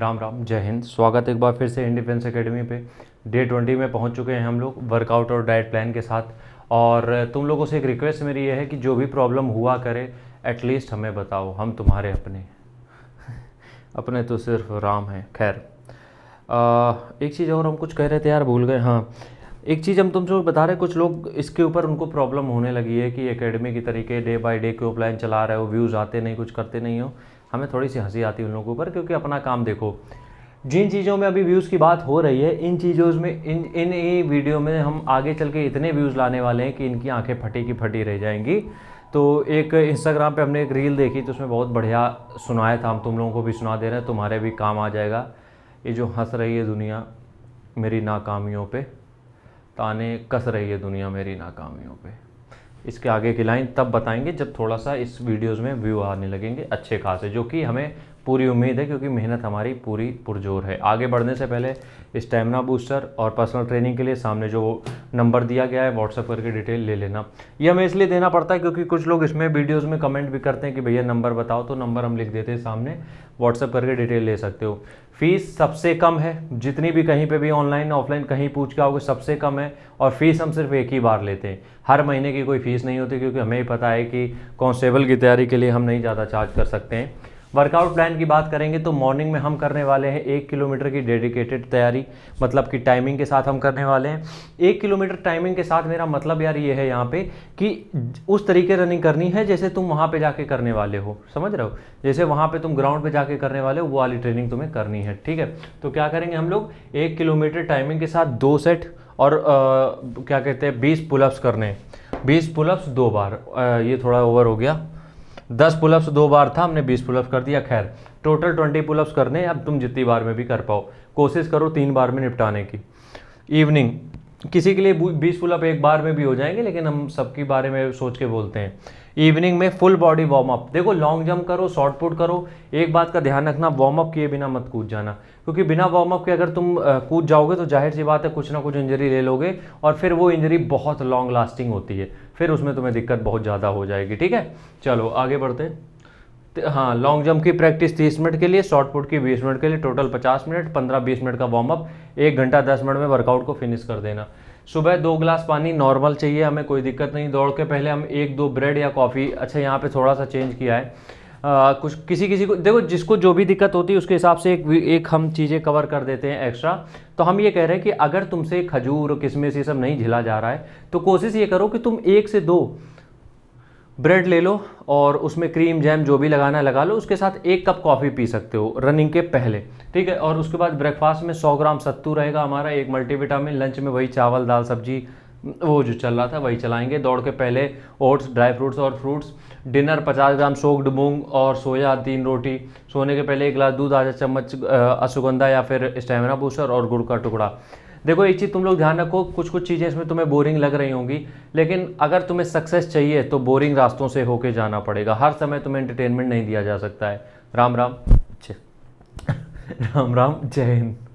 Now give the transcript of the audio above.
राम राम जय हिंद स्वागत एक बार फिर से इंडिफेंस एकेडमी पे डे ट्वेंटी में पहुंच चुके हैं हम लोग वर्कआउट और डाइट प्लान के साथ और तुम लोगों से एक रिक्वेस्ट मेरी ये है कि जो भी प्रॉब्लम हुआ करे एटलीस्ट हमें बताओ हम तुम्हारे अपने अपने तो सिर्फ राम हैं खैर एक चीज़ और हम कुछ कह रहे थे यार भूल गए हाँ एक चीज़ हम तुमसे बता रहे कुछ लोग इसके ऊपर उनको प्रॉब्लम होने लगी है कि एकेडमी की तरीके डे बाय डे क्यों प्लान चला रहे हो व्यूज़ आते नहीं कुछ करते नहीं हो हमें थोड़ी सी हंसी आती है उन लोगों पर क्योंकि अपना काम देखो जिन चीज़ों में अभी व्यूज़ की बात हो रही है इन चीज़ों में इन इन ही वीडियो में हम आगे चल के इतने व्यूज़ लाने वाले हैं कि इनकी आंखें फटी की फटी रह जाएंगी तो एक इंस्टाग्राम पे हमने एक रील देखी तो उसमें बहुत बढ़िया सुनाया था हम तुम लोगों को भी सुना दे रहे हैं तुम्हारे भी काम आ जाएगा ये जो हंस रही है दुनिया मेरी नाकामियों पर ताने कस रही है दुनिया मेरी नाकामियों पर इसके आगे की लाइन तब बताएंगे जब थोड़ा सा इस वीडियोस में व्यू आने लगेंगे अच्छे खासे जो कि हमें पूरी उम्मीद है क्योंकि मेहनत हमारी पूरी पुरजोर है आगे बढ़ने से पहले स्टेमिना बूस्टर और पर्सनल ट्रेनिंग के लिए सामने जो नंबर दिया गया है व्हाट्सअप करके डिटेल ले लेना ये हमें इसलिए देना पड़ता है क्योंकि कुछ लोग इसमें वीडियोज़ में कमेंट भी करते हैं कि भैया नंबर बताओ तो नंबर हम लिख देते हैं सामने व्हाट्सअप करके डिटेल ले सकते हो फ़ीस सबसे कम है जितनी भी कहीं पे भी ऑनलाइन ऑफलाइन कहीं पूछ के आओगे सबसे कम है और फ़ीस हम सिर्फ एक ही बार लेते हैं हर महीने की कोई फ़ीस नहीं होती क्योंकि हमें ही पता है कि कॉन्स्टेबल की तैयारी के लिए हम नहीं ज़्यादा चार्ज कर सकते हैं वर्कआउट प्लान की बात करेंगे तो मॉर्निंग में हम करने वाले हैं एक किलोमीटर की डेडिकेटेड तैयारी मतलब कि टाइमिंग के साथ हम करने वाले हैं एक किलोमीटर टाइमिंग के साथ मेरा मतलब यार ये है यहाँ पे कि उस तरीके रनिंग करनी है जैसे तुम वहाँ पे जाके करने वाले हो समझ रहे हो जैसे वहाँ पे तुम ग्राउंड पे जाके करने वाले हो वो वाली ट्रेनिंग तुम्हें करनी है ठीक है तो क्या करेंगे हम लोग एक किलोमीटर टाइमिंग के साथ दो सेट और आ, क्या कहते हैं बीस पुलअप्स करने बीस पुलअप्स दो बार आ, ये थोड़ा ओवर हो गया दस पुलअप्स दो बार था हमने बीस पुलअप्स कर दिया खैर टोटल ट्वेंटी पुलअप्स करने अब तुम जितनी बार में भी कर पाओ कोशिश करो तीन बार में निपटाने की इवनिंग किसी के लिए बीस पुलअप एक बार में भी हो जाएंगे लेकिन हम सबके बारे में सोच के बोलते हैं इवनिंग में फुल बॉडी वार्म अप देखो लॉन्ग जंप करो शॉर्ट पुट करो एक बात का ध्यान रखना वार्म अप किए बिना मत कूद जाना क्योंकि बिना वार्म अप के अगर तुम कूद जाओगे तो जाहिर सी बात है कुछ ना कुछ इंजरी ले लोगे और फिर वो इंजरी बहुत लॉन्ग लास्टिंग होती है फिर उसमें तुम्हें दिक्कत बहुत ज़्यादा हो जाएगी ठीक है चलो आगे बढ़ते हैं हाँ लॉन्ग जंप की प्रैक्टिस तीस मिनट के लिए शॉर्ट पुट की बीस मिनट के लिए टोटल पचास मिनट पंद्रह बीस मिनट का वार्म अप एक घंटा दस मिनट में वर्कआउट को फिनिश कर देना सुबह दो ग्लास पानी नॉर्मल चाहिए हमें कोई दिक्कत नहीं दौड़ के पहले हम एक दो ब्रेड या कॉफ़ी अच्छा यहाँ पे थोड़ा सा चेंज किया है आ, कुछ किसी किसी को देखो जिसको जो भी दिक्कत होती है उसके हिसाब से एक एक हम चीज़ें कवर कर देते हैं एक्स्ट्रा तो हम ये कह रहे हैं कि अगर तुमसे खजूर किशमिश ये सब नहीं झिला जा रहा है तो कोशिश ये करो कि तुम एक से दो ब्रेड ले लो और उसमें क्रीम जैम जो भी लगाना लगा लो उसके साथ एक कप कॉफ़ी पी सकते हो रनिंग के पहले ठीक है और उसके बाद ब्रेकफास्ट में 100 ग्राम सत्तू रहेगा हमारा एक मल्टीविटामिन लंच में वही चावल दाल सब्जी वो जो चल रहा था वही चलाएंगे दौड़ के पहले ओट्स ड्राई फ्रूट्स और फ्रूट्स डिनर 50 ग्राम सोक्ड मूंग और सोया तीन रोटी सोने के पहले एक गिलास दूध आधा चम्मच अश्वगंधा या फिर स्टेमिना बूस्टर और गुड़ का टुकड़ा देखो एक चीज़ तुम लोग ध्यान रखो कुछ कुछ चीज़ें इसमें तुम्हें बोरिंग लग रही होंगी लेकिन अगर तुम्हें सक्सेस चाहिए तो बोरिंग रास्तों से होके जाना पड़ेगा हर समय तुम्हें एंटरटेनमेंट नहीं दिया जा सकता है राम राम राम राम जय हिंद